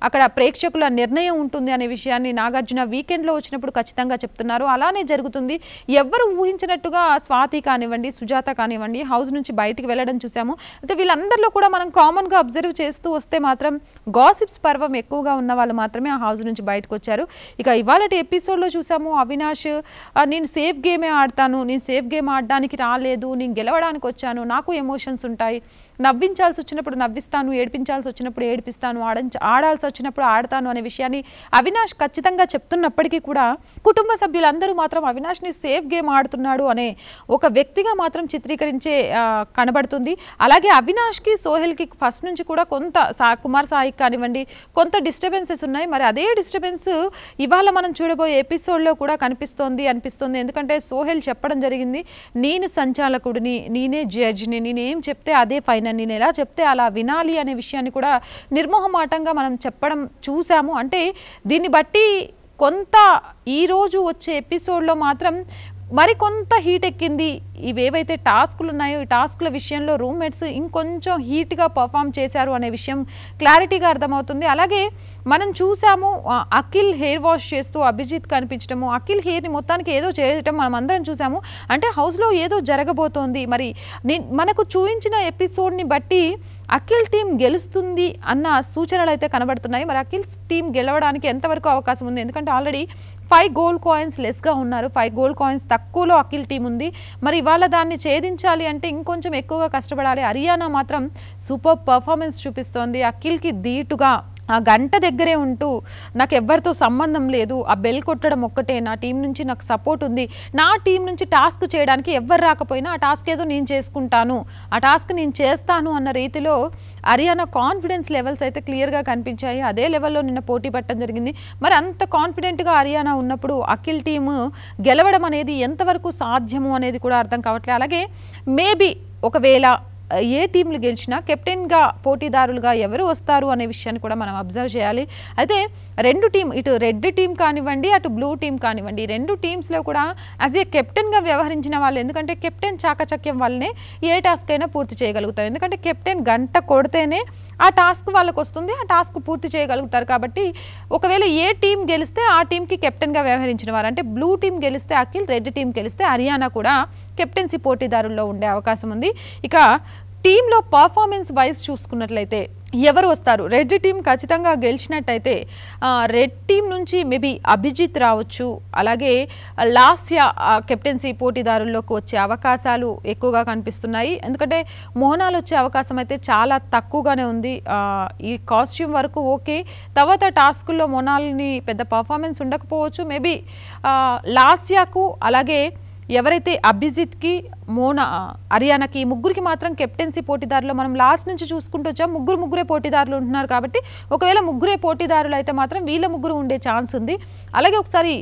అక్కడ ప్రేక్షకుల నిర్ణయం ఉంటుంది అనే విషయాన్ని నాగార్జున వీకెండ్లో వచ్చినప్పుడు ఖచ్చితంగా చెప్తున్నారు అలానే జరుగుతుంది ఎవరు ఊహించినట్టుగా స్వాతి కానివ్వండి సుజాత కానివ్వండి హౌస్ నుంచి బయటికి వెళ్ళడం చూసాము అయితే వీళ్ళందరిలో కూడా మనం కామన్గా అబ్జర్వ్ చేస్తూ వస్తే మాత్రం గాసిప్స్ పర్వం ఎక్కువగా ఉన్న వాళ్ళు మాత్రమే ఆ హౌస్ నుంచి బయటకు వచ్చారు ఇక ఇవాళ ఎపిసోడ్లో చూసాము అవినాష్ నేను సేఫ్ గేమే ఆడతాను నేను సేఫ్ గేమ్ ఆడడానికి రాలేదు నేను గెలవడానికి వచ్చాను నాకు ఎమోషన్స్ ఉంటాయి నవ్వించాల్సి వచ్చినప్పుడు నవ్విస్తాను ఏడిపించాల్సి వచ్చినప్పుడు ఏడిపిస్తాను ఆడంచ ఆడాల్సి వచ్చినప్పుడు ఆడతాను అనే విషయాన్ని అవినాష్ ఖచ్చితంగా చెప్తున్నప్పటికీ కూడా కుటుంబ సభ్యులందరూ మాత్రం అవినాష్ని సేఫ్ గేమ్ ఆడుతున్నాడు అనే ఒక వ్యక్తిగా మాత్రం చిత్రీకరించే కనబడుతుంది అలాగే అవినాష్కి సోహెల్కి ఫస్ట్ నుంచి కూడా కొంత సా కుమార్ సాయి కానివ్వండి కొంత డిస్టర్బెన్సెస్ ఉన్నాయి మరి అదే డిస్టర్బెన్స్ ఇవాళ మనం చూడబోయే ఎపిసోడ్లో కూడా కనిపిస్తోంది అనిపిస్తుంది ఎందుకంటే సోహెల్ చెప్పడం జరిగింది నేను సంచాలకుడిని నేనే జడ్జ్ని నేనేం చెప్తే అదే ఫైనల్ ఆయన నేను ఎలా చెప్తే అలా వినాలి అనే విషయాన్ని కూడా నిర్మోహమాటంగా మనం చెప్పడం చూసాము అంటే దీన్ని బట్టి కొంత ఈరోజు వచ్చే ఎపిసోడ్లో మాత్రం మరికొంత హీట్ ఎక్కింది ఇవేవైతే టాస్కులు ఉన్నాయో ఈ టాస్కుల విషయంలో రూమ్మేట్స్ ఇంకొంచెం హీట్గా పర్ఫామ్ చేశారు అనే విషయం క్లారిటీగా అర్థమవుతుంది అలాగే మనం చూసాము అఖిల్ హెయిర్ వాష్ చేస్తూ అభిజిత్ కనిపించడము అఖిల్ హెయిర్ని మొత్తానికి ఏదో చేయటం మనం అందరం చూసాము అంటే హౌస్లో ఏదో జరగబోతోంది మరి మనకు చూపించిన ఎపిసోడ్ని బట్టి అఖిల్ టీం గెలుస్తుంది అన్న సూచనలు అయితే కనబడుతున్నాయి మరి అఖిల్ టీం గెలవడానికి ఎంతవరకు అవకాశం ఉంది ఎందుకంటే ఆల్రెడీ ఫైవ్ గోల్డ్ కాయిన్స్ లెస్గా ఉన్నారు ఫైవ్ గోల్డ్ కాయిన్స్ తక్కువలో అఖిల్ టీం ఉంది మరి ఇవాళ దాన్ని ఛేదించాలి అంటే ఇంకొంచెం ఎక్కువగా కష్టపడాలి హర్యానా మాత్రం సూపర్ పర్ఫార్మెన్స్ చూపిస్తోంది అఖిల్కి ధీటుగా ఆ గంట దగ్గరే ఉంటూ నాకు ఎవరితో సంబంధం లేదు ఆ బెల్ కొట్టడం ఒక్కటే నా టీం నుంచి నాకు సపోర్ట్ ఉంది నా టీం నుంచి టాస్క్ చేయడానికి ఎవరు రాకపోయినా ఆ టాస్క్ ఏదో నేను చేసుకుంటాను ఆ టాస్క్ నేను చేస్తాను అన్న రీతిలో హర్యానా కాన్ఫిడెన్స్ లెవెల్స్ అయితే క్లియర్గా కనిపించాయి అదే లెవెల్లో నిన్న పోటీ పట్టడం జరిగింది మరి అంత కాన్ఫిడెంట్గా హర్యానా ఉన్నప్పుడు అఖిల్ టీము గెలవడం అనేది ఎంతవరకు సాధ్యము అనేది కూడా అర్థం కావట్లేదు అలాగే మేబీ ఒకవేళ ఏ టీంలు గెలిచినా కెప్టెన్గా పోటీదారులుగా ఎవరు వస్తారు అనే విషయాన్ని కూడా మనం అబ్జర్వ్ చేయాలి అయితే రెండు టీం ఇటు రెడ్ టీం కానివ్వండి అటు బ్లూ టీం కానివ్వండి రెండు టీమ్స్లో కూడా యాజ్ ఏ కెప్టెన్గా వ్యవహరించిన వాళ్ళు ఎందుకంటే కెప్టెన్ చాకచక్యం వల్లనే ఏ టాస్క్ అయినా పూర్తి చేయగలుగుతారు ఎందుకంటే కెప్టెన్ గంట కొడితేనే ఆ టాస్క్ వాళ్ళకు వస్తుంది ఆ టాస్క్ పూర్తి చేయగలుగుతారు కాబట్టి ఒకవేళ ఏ టీం గెలిస్తే ఆ టీంకి కెప్టెన్గా వ్యవహరించిన వారు అంటే బ్లూ టీం గెలిస్తే అఖిల్ రెడ్ టీం గెలిస్తే హర్యానా కూడా కెప్టెన్సీ పోటీదారుల్లో ఉండే అవకాశం ఉంది ఇక టీంలో పర్ఫార్మెన్స్ వైజ్ చూసుకున్నట్లయితే ఎవరు వస్తారు రెడ్ టీం ఖచ్చితంగా గెలిచినట్టయితే రెడ్ టీం నుంచి మేబీ అభిజిత్ రావచ్చు అలాగే లాస్ట్ కెప్టెన్సీ పోటీదారుల్లోకి వచ్చే అవకాశాలు ఎక్కువగా కనిపిస్తున్నాయి ఎందుకంటే మోహనాలు వచ్చే అవకాశం అయితే చాలా తక్కువగానే ఉంది ఈ కాస్ట్యూమ్ వరకు ఓకే తర్వాత టాస్కుల్లో మోనాల్ని పెద్ద పర్ఫార్మెన్స్ ఉండకపోవచ్చు మేబీ లాస్యాకు అలాగే ఎవరైతే అభిజిత్కి మోనా హర్యానాకి ముగ్గురికి మాత్రం కెప్టెన్సీ పోటీదారులు మనం లాస్ట్ నుంచి చూసుకుంటూ వచ్చాం ముగ్గురు ముగ్గురే పోటీదారులు ఉంటున్నారు కాబట్టి ఒకవేళ ముగ్గురే పోటీదారులు అయితే మాత్రం వీళ్ళ ముగ్గురు ఉండే ఛాన్స్ ఉంది అలాగే ఒకసారి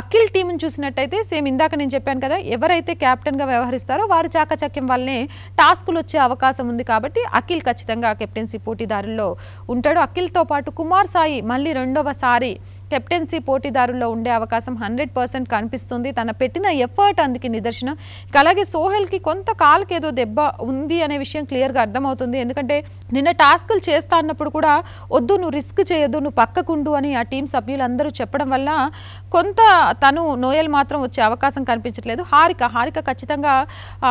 అఖిల్ టీంని చూసినట్టయితే సేమ్ ఇందాక నేను చెప్పాను కదా ఎవరైతే క్యాప్టెన్గా వ్యవహరిస్తారో వారు చాకచక్యం వల్లనే టాస్కులు వచ్చే అవకాశం ఉంది కాబట్టి అఖిల్ ఖచ్చితంగా కెప్టెన్సీ పోటీదారుల్లో ఉంటాడు అఖిల్తో పాటు కుమార్ సాయి మళ్ళీ రెండవసారి కెప్టెన్సీ పోటీదారుల్లో ఉండే అవకాశం హండ్రెడ్ పర్సెంట్ కనిపిస్తుంది తన పెట్టిన ఎఫర్ట్ అందుకే నిదర్శనం అలాగే సోహెల్కి కొంత కాలుకి ఏదో దెబ్బ ఉంది అనే విషయం క్లియర్గా అర్థమవుతుంది ఎందుకంటే నిన్న టాస్కులు చేస్తా అన్నప్పుడు కూడా వద్దు నువ్వు రిస్క్ చేయొద్దు నువ్వు పక్కకుండు అని ఆ టీం సభ్యులందరూ చెప్పడం వల్ల కొంత తను నోయల్ మాత్రం వచ్చే అవకాశం కనిపించట్లేదు హారిక హారిక ఖచ్చితంగా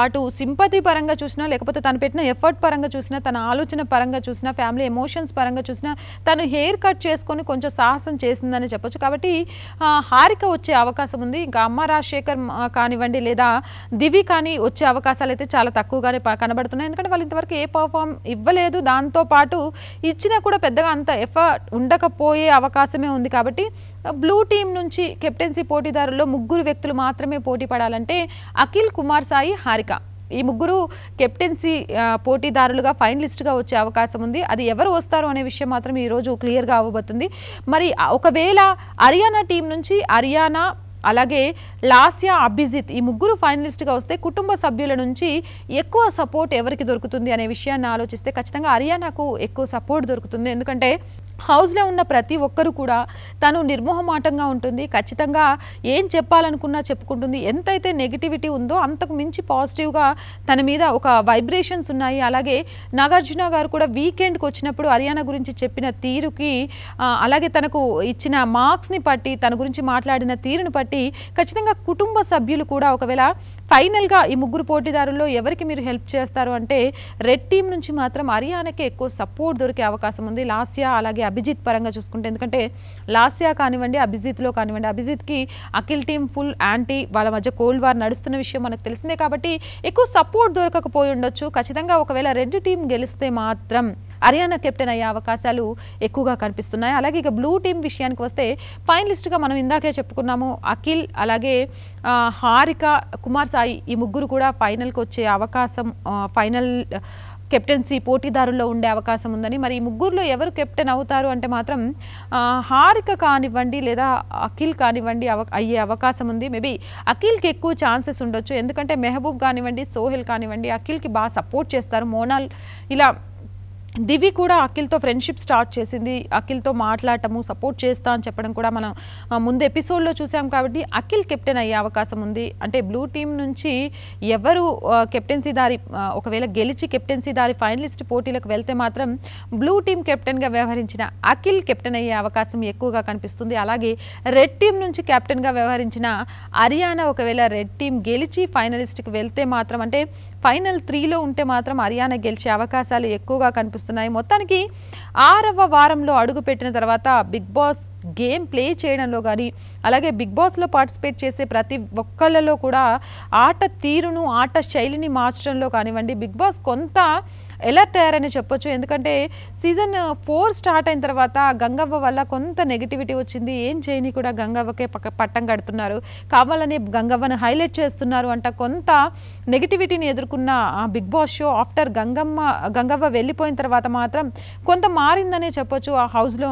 అటు సింపతి పరంగా చూసినా లేకపోతే తను పెట్టిన ఎఫర్ట్ పరంగా చూసినా తన ఆలోచన పరంగా చూసినా ఫ్యామిలీ ఎమోషన్స్ పరంగా చూసినా తను హెయిర్ కట్ చేసుకొని కొంచెం సాహసం చేసిందని అని చెప్పొచ్చు కాబట్టి హారిక వచ్చే అవకాశం ఉంది ఇంకా అమ్మ రాజశేఖర్ కానివ్వండి లేదా దివి కానీ వచ్చే అవకాశాలు అయితే చాలా తక్కువగానే కనబడుతున్నాయి ఎందుకంటే వాళ్ళు ఇంతవరకు ఏ పర్ఫామ్ ఇవ్వలేదు దాంతోపాటు ఇచ్చినా కూడా పెద్దగా అంత ఎఫర్ట్ ఉండకపోయే అవకాశమే ఉంది కాబట్టి బ్లూ టీం నుంచి కెప్టెన్సీ పోటీదారుల్లో ముగ్గురు వ్యక్తులు మాత్రమే పోటీ పడాలంటే అఖిల్ కుమార్ సాయి హారిక ఈ ముగ్గురు కెప్టెన్సీ పోటీదారులుగా ఫైనలిస్ట్గా వచ్చే అవకాశం ఉంది అది ఎవరు వస్తారు అనే విషయం మాత్రం ఈరోజు క్లియర్గా అవ్వబోతుంది మరి ఒకవేళ హర్యానా టీం నుంచి హర్యానా అలాగే లాస్యా అభిజిత్ ఈ ముగ్గురు ఫైనలిస్ట్గా వస్తే కుటుంబ సభ్యుల నుంచి ఎక్కువ సపోర్ట్ ఎవరికి దొరుకుతుంది అనే విషయాన్ని ఆలోచిస్తే ఖచ్చితంగా హర్యానాకు ఎక్కువ సపోర్ట్ దొరుకుతుంది ఎందుకంటే హౌస్లో ఉన్న ప్రతి ఒక్కరు కూడా తను నిర్మోహమాటంగా ఉంటుంది ఖచ్చితంగా ఏం చెప్పాలనుకున్నా చెప్పుకుంటుంది ఎంతైతే నెగిటివిటీ ఉందో అంతకు మించి పాజిటివ్గా తన మీద ఒక వైబ్రేషన్స్ ఉన్నాయి అలాగే నాగార్జున గారు కూడా వీకెండ్కి వచ్చినప్పుడు హర్యానా గురించి చెప్పిన తీరుకి అలాగే తనకు ఇచ్చిన మార్క్స్ని బట్టి తన గురించి మాట్లాడిన తీరును బట్టి ఖచ్చితంగా కుటుంబ సభ్యులు కూడా ఒకవేళ ఫైనల్గా ఈ ముగ్గురు పోటీదారుల్లో ఎవరికి మీరు హెల్ప్ చేస్తారు అంటే రెడ్ టీం నుంచి మాత్రం హర్యానాకే ఎక్కువ సపోర్ట్ దొరికే అవకాశం ఉంది లాస్యా అలాగే అభిజిత్ పరంగా చూసుకుంటే ఎందుకంటే లాస్యా కానివ్వండి అభిజిత్లో కానివ్వండి అభిజిత్కి అఖిల్ టీం ఫుల్ యాంటీ వాళ్ళ మధ్య కోల్డ్ వార్ నడుస్తున్న విషయం మనకు తెలిసిందే కాబట్టి ఎక్కువ సపోర్ట్ దొరకకపోయి ఉండొచ్చు ఖచ్చితంగా ఒకవేళ రెడ్ టీం గెలిస్తే మాత్రం హర్యానా కెప్టెన్ అయ్యే అవకాశాలు ఎక్కువగా కనిపిస్తున్నాయి అలాగే ఇక బ్లూ టీమ్ విషయానికి వస్తే ఫైనలిస్ట్గా మనం ఇందాకే చెప్పుకున్నాము అఖిల్ అలాగే హారిక కుమార్ సాయి ఈ ముగ్గురు కూడా ఫైనల్కి వచ్చే అవకాశం ఫైనల్ కెప్టెన్సీ పోటీదారుల్లో ఉండే అవకాశం ఉందని మరి ఈ ముగ్గురులో ఎవరు కెప్టెన్ అవుతారు అంటే మాత్రం హారిక కానివ్వండి లేదా అఖిల్ కానివ్వండి అయ్యే అవకాశం ఉంది మేబీ అఖిల్కి ఎక్కువ ఛాన్సెస్ ఉండొచ్చు ఎందుకంటే మెహబూబ్ కానివ్వండి సోహెల్ కానివ్వండి అఖిల్కి బాగా సపోర్ట్ చేస్తారు మోనాల్ ఇలా దివి కూడా అఖిల్తో ఫ్రెండ్షిప్ స్టార్ట్ చేసింది అఖిల్తో మాట్లాడటము సపోర్ట్ చేస్తా అని చెప్పడం కూడా మనం ముందు ఎపిసోడ్లో చూసాం కాబట్టి అఖిల్ కెప్టెన్ అయ్యే అవకాశం ఉంది అంటే బ్లూ టీం నుంచి ఎవరు కెప్టెన్సీ దారి ఒకవేళ గెలిచి కెప్టెన్సీ దారి ఫైనలిస్ట్ పోటీలకు వెళ్తే మాత్రం బ్లూ టీం కెప్టెన్గా వ్యవహరించిన అఖిల్ కెప్టెన్ అయ్యే అవకాశం ఎక్కువగా కనిపిస్తుంది అలాగే రెడ్ టీం నుంచి కెప్టెన్గా వ్యవహరించిన హర్యానా ఒకవేళ రెడ్ టీం గెలిచి ఫైనలిస్ట్కి వెళ్తే మాత్రం అంటే ఫైనల్ త్రీలో ఉంటే మాత్రం హర్యానా గెలిచే అవకాశాలు ఎక్కువగా కనిపిస్తుంది వస్తున్నాయి మొత్తానికి ఆరవ వారంలో అడుగుపెట్టిన తర్వాత బిగ్ బాస్ గేమ్ ప్లే చేయడంలో కానీ అలాగే బిగ్ బాస్లో పార్టిసిపేట్ చేసే ప్రతి ఒక్కళ్ళలో కూడా ఆట తీరును ఆట శైలిని మార్చడంలో కానివ్వండి బిగ్ బాస్ కొంత ఎలర్ట్ అయ్యారని చెప్పొచ్చు ఎందుకంటే సీజన్ ఫోర్ స్టార్ట్ అయిన తర్వాత గంగవ్వ వల్ల కొంత నెగిటివిటీ వచ్చింది ఏం చేయని కూడా గంగవ్వకే పట్టం కడుతున్నారు కావాలని గంగవ్వను హైలైట్ చేస్తున్నారు అంట కొంత నెగిటివిటీని ఎదుర్కొన్న Bigg Boss show after Gangamma Gangavva వెళ్ళిపోయిన తర్వాత మాత్రం కొంత మారిందనే చెప్పొచ్చు ఆ హౌస్లో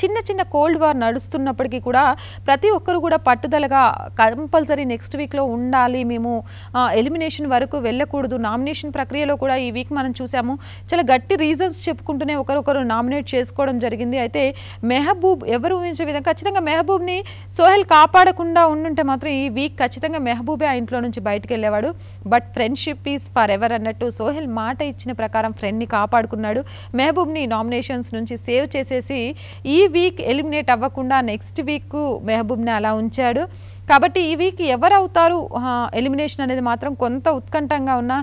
చిన్న చిన్న కోల్డ్ వార్ నడుస్తున్నప్పటికీ కూడా ప్రతి ఒక్కరు కూడా పట్టుదలగా కంపల్సరీ నెక్స్ట్ వీక్లో ఉండాలి మేము ఎలిమినేషన్ వరకు వెళ్ళకూడదు నామినేషన్ ప్రక్రియలో కూడా ఈ వీక్ మనం చూసాము చాలా గట్టి రీజన్స్ చెప్పుకుంటూనే ఒకరొకరు నామినేట్ చేసుకోవడం జరిగింది అయితే మెహబూబ్ ఎవరు ఊహించే విధంగా ఖచ్చితంగా మెహబూబ్ని సోహెల్ కాపాడకుండా ఉండుంటే మాత్రం ఈ వీక్ ఖచ్చితంగా మెహబూబే ఆ ఇంట్లో నుంచి బయటకు వెళ్ళేవాడు but friendship is forever అన్నట్టు సోహెల్ మాట ఇచ్చిన ప్రకారం ఫ్రెండ్ని కాపాడుకున్నాడు మెహబూబ్ని నామినేషన్స్ నుంచి సేవ్ చేసేసి ఈ వీక్ ఎలిమినేట్ అవ్వకుండా నెక్స్ట్ వీక్ మెహబూబ్ని అలా ఉంచాడు కాబట్టి ఈ వీక్ ఎవరు అవుతారు ఎలిమినేషన్ అనేది మాత్రం కొంత ఉత్కంఠంగా ఉన్న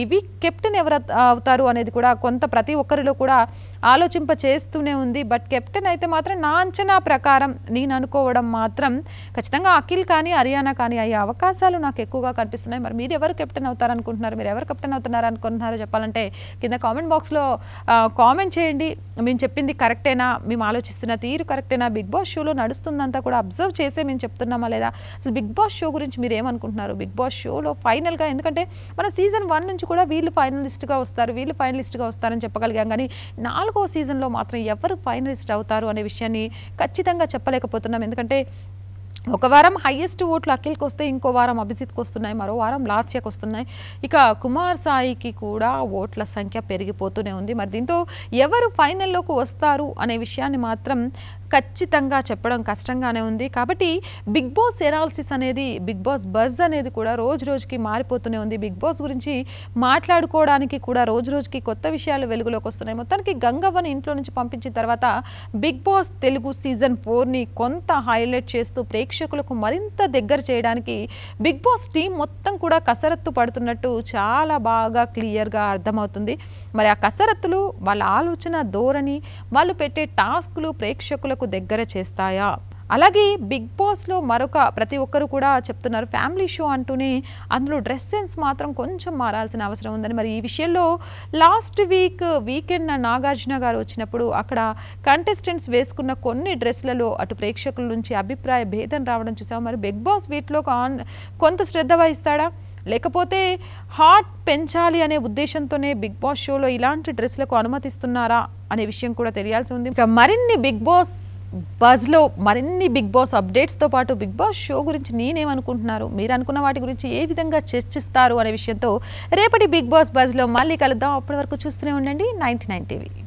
ఈ వీక్ కెప్టెన్ ఎవరు అవుతారు అనేది కూడా కొంత ప్రతి ఒక్కరిలో కూడా ఆలోచింప చేస్తూనే ఉంది బట్ కెప్టెన్ అయితే మాత్రం నా అంచనా ప్రకారం నేను అనుకోవడం మాత్రం ఖచ్చితంగా అఖిల్ కానీ హర్యానా కానీ అయ్యే అవకాశాలు నాకు ఎక్కువగా కనిపిస్తున్నాయి మరి మీరు ఎవరు కెప్టెన్ అవుతారనుకుంటున్నారు మీరు ఎవరు కెప్టెన్ అవుతున్నారు అనుకుంటున్నారో చెప్పాలంటే కింద కామెంట్ బాక్స్లో కామెంట్ చేయండి మేము చెప్పింది కరెక్టేనా మేము ఆలోచిస్తున్న తీరు కరెక్టేనా బిగ్ బాస్ షోలో నడుస్తుందంతా కూడా అబ్జర్వ్ చేసే మేము చెప్తున్నామా లేదా అసలు బిగ్ బాస్ షో గురించి మీరు ఏమనుకుంటున్నారు బిగ్ బాస్ షోలో ఫైనల్గా ఎందుకంటే మన సీజన్ వన్ నుంచి కూడా వీళ్ళు ఫైనలిస్ట్గా వస్తారు వీళ్ళు ఫైనలిస్ట్గా వస్తారని చెప్పగలిగాం కానీ నాలుగు నాలుగో సీజన్లో మాత్రం ఎవరు ఫైనలిస్ట్ అవుతారు అనే విషయాన్ని ఖచ్చితంగా చెప్పలేకపోతున్నాం ఎందుకంటే ఒక వారం హైయెస్ట్ ఓట్లు అఖిల్కి వస్తే ఇంకో వారం అభిజిత్కి వస్తున్నాయి మరో వారం లాస్యాకి వస్తున్నాయి ఇక కుమార్ సాయికి కూడా ఓట్ల సంఖ్య పెరిగిపోతూనే ఉంది మరి దీంతో ఎవరు ఫైనల్లోకి వస్తారు అనే విషయాన్ని మాత్రం ఖచ్చితంగా చెప్పడం కష్టంగానే ఉంది కాబట్టి బిగ్ బాస్ ఎనాలసిస్ అనేది బిగ్ బాస్ బజ్ అనేది కూడా రోజు రోజుకి మారిపోతూనే ఉంది బిగ్ బాస్ గురించి మాట్లాడుకోవడానికి కూడా రోజు రోజుకి కొత్త విషయాలు వెలుగులోకి వస్తున్నాయి మొత్తానికి గంగవ్వని ఇంట్లో నుంచి పంపించిన తర్వాత బిగ్ బాస్ తెలుగు సీజన్ ఫోర్ని కొంత హైలైట్ చేస్తూ ప్రేక్షకులకు మరింత దగ్గర చేయడానికి బిగ్ బాస్ టీం మొత్తం కూడా కసరత్తు పడుతున్నట్టు చాలా బాగా క్లియర్గా అర్థమవుతుంది మరి ఆ కసరత్తులు వాళ్ళ ఆలోచన ధోరణి వాళ్ళు పెట్టే టాస్క్లు ప్రేక్షకులకు తారలకు దగ్గర చేస్తాయా అలాగే బిగ్ బాస్లో మరొక ప్రతి ఒక్కరు కూడా చెప్తున్నారు ఫ్యామిలీ షో అంటూనే అందులో డ్రెస్ సెన్స్ మాత్రం కొంచెం మారాల్సిన అవసరం ఉందని మరి ఈ విషయంలో లాస్ట్ వీక్ వీకెండ్ నాగార్జున గారు వచ్చినప్పుడు అక్కడ కంటెస్టెంట్స్ వేసుకున్న కొన్ని డ్రెస్లలో అటు ప్రేక్షకుల నుంచి అభిప్రాయ భేదం రావడం చూసాం మరి బిగ్ బాస్ వీటిలో కొంత శ్రద్ధ వహిస్తాడా లేకపోతే హార్ట్ పెంచాలి అనే ఉద్దేశంతోనే బిగ్ బాస్ షోలో ఇలాంటి డ్రెస్లకు అనుమతిస్తున్నారా అనే విషయం కూడా తెలియాల్సి ఉంది ఇక మరిన్ని బిగ్ బాస్ బజ్లో మరిన్ని బిగ్ బాస్ అప్డేట్స్తో పాటు బిగ్ బాస్ షో గురించి నేనేమనుకుంటున్నారు మీరు అనుకున్న వాటి గురించి ఏ విధంగా చర్చిస్తారు అనే విషయంతో రేపటి బిగ్ బాస్ బజ్లో మళ్ళీ కలుద్దాం అప్పటి వరకు చూస్తూనే ఉండండి నైంటీ టీవీ